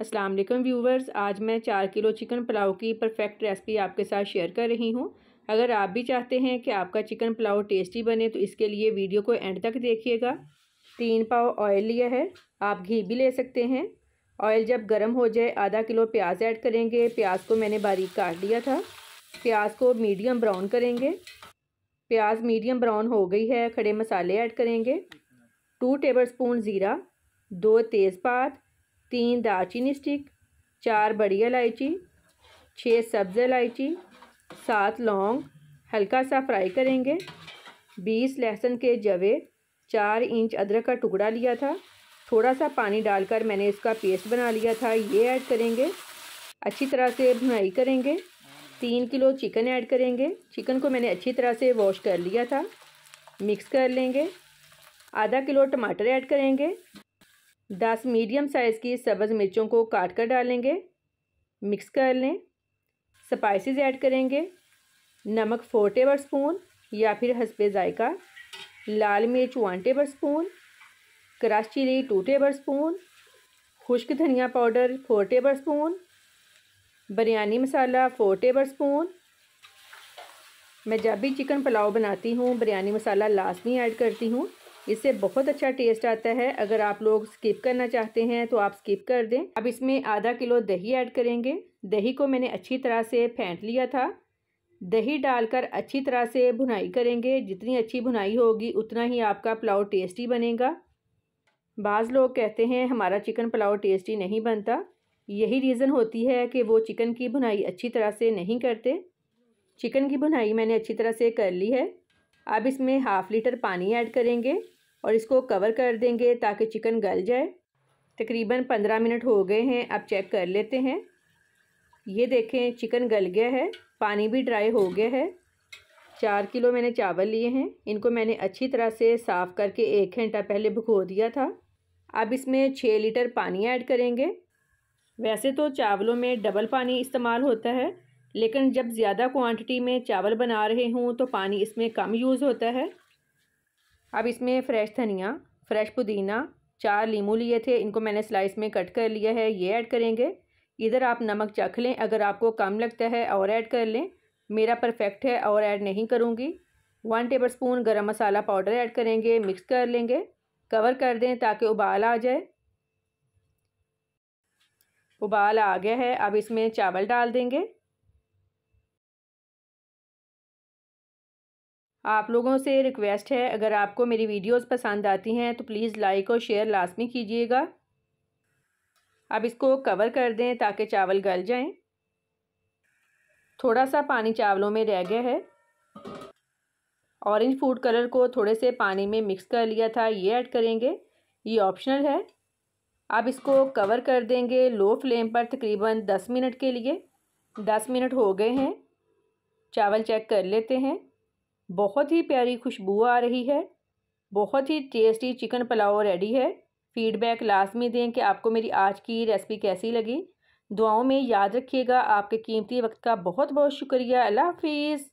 अस्सलाम वालेकुम व्यूवर्स आज मैं चार किलो चिकन पुलाव की परफेक्ट रेसिपी आपके साथ शेयर कर रही हूँ अगर आप भी चाहते हैं कि आपका चिकन पुलाव टेस्टी बने तो इसके लिए वीडियो को एंड तक देखिएगा तीन पाव ऑयल लिया है आप घी भी ले सकते हैं ऑयल जब गर्म हो जाए आधा किलो प्याज ऐड करेंगे प्याज को मैंने बारीक काट लिया था प्याज को मीडियम ब्राउन करेंगे प्याज मीडियम ब्राउन हो गई है खड़े मसाले ऐड करेंगे टू टेबल स्पून ज़ीरा दो तेज़पात तीन दालचीनी स्टिक चार बड़ी इलायची छः सब्ज़ इलायची सात लौंग हल्का सा फ्राई करेंगे बीस लहसुन के जवे चार इंच अदरक का टुकड़ा लिया था थोड़ा सा पानी डालकर मैंने इसका पेस्ट बना लिया था ये ऐड करेंगे अच्छी तरह से भुनाई करेंगे तीन किलो चिकन ऐड करेंगे चिकन को मैंने अच्छी तरह से वॉश कर लिया था मिक्स कर लेंगे आधा किलो टमाटर ऐड करेंगे दस मीडियम साइज़ की सब्ज़ मिर्चों को काट कर डालेंगे मिक्स कर लें स्पाइसेस ऐड करेंगे नमक फोर टेबल स्पून या फिर हंसपे जायका लाल मिर्च one tablespoon crush chilli two tablespoon खुश्क धनिया powder four tablespoon biryani masala four tablespoon मैं जब भी चिकन पुलाव बनाती हूँ बिरयानी मसाला लास्ट में ऐड करती हूँ इससे बहुत अच्छा टेस्ट आता है अगर आप लोग स्किप करना चाहते हैं तो आप स्किप कर दें अब इसमें आधा किलो दही ऐड करेंगे दही को मैंने अच्छी तरह से फेंट लिया था दही डालकर अच्छी तरह से भुनाई करेंगे जितनी अच्छी भुनाई होगी उतना ही आपका पुलाव टेस्टी बनेगा बाज़ लोग कहते हैं हमारा चिकन पुलाव टेस्टी नहीं बनता यही रीज़न होती है कि वो चिकन की भुनाई अच्छी तरह से नहीं करते चिकन की भुनाई मैंने अच्छी तरह से कर ली है अब इसमें हाफ़ लीटर पानी ऐड करेंगे और इसको कवर कर देंगे ताकि चिकन गल जाए तकरीबन पंद्रह मिनट हो गए हैं अब चेक कर लेते हैं ये देखें चिकन गल गया है पानी भी ड्राई हो गया है चार किलो मैंने चावल लिए हैं इनको मैंने अच्छी तरह से साफ़ करके एक घंटा पहले भुगो दिया था अब इसमें छः लीटर पानी ऐड करेंगे वैसे तो चावलों में डबल पानी इस्तेमाल होता है लेकिन जब ज़्यादा क्वांटिटी में चावल बना रहे हूँ तो पानी इसमें कम यूज़ होता है अब इसमें फ्रेश धनिया फ्रेश पुदीना चार लीमू लिए थे इनको मैंने स्लाइस में कट कर लिया है ये ऐड करेंगे इधर आप नमक चख लें अगर आपको कम लगता है और ऐड कर लें मेरा परफेक्ट है और ऐड नहीं करूँगी one tablespoon garam masala powder add करेंगे मिक्स कर लेंगे कवर कर दें ताकि उबाल आ जाए उबाल आ गया है अब इसमें चावल डाल देंगे आप लोगों से रिक्वेस्ट है अगर आपको मेरी वीडियोस पसंद आती हैं तो प्लीज़ लाइक और शेयर लाजमी कीजिएगा अब इसको कवर कर दें ताकि चावल गल जाएं। थोड़ा सा पानी चावलों में रह गया है ऑरेंज फूड कलर को थोड़े से पानी में मिक्स कर लिया था ये ऐड करेंगे ये ऑप्शनल है अब इसको कवर कर देंगे लो फ्लेम पर तकरीबन दस मिनट के लिए दस मिनट हो गए हैं चावल चेक कर लेते हैं बहुत ही प्यारी खुशबू आ रही है बहुत ही टेस्टी चिकन पुलाव रेडी है फीडबैक लाजमी दें कि आपको मेरी आज की रेसिपी कैसी लगी दुआओं में याद रखिएगा आपके कीमती वक्त का बहुत बहुत शुक्रिया अल्लाह हाफिज़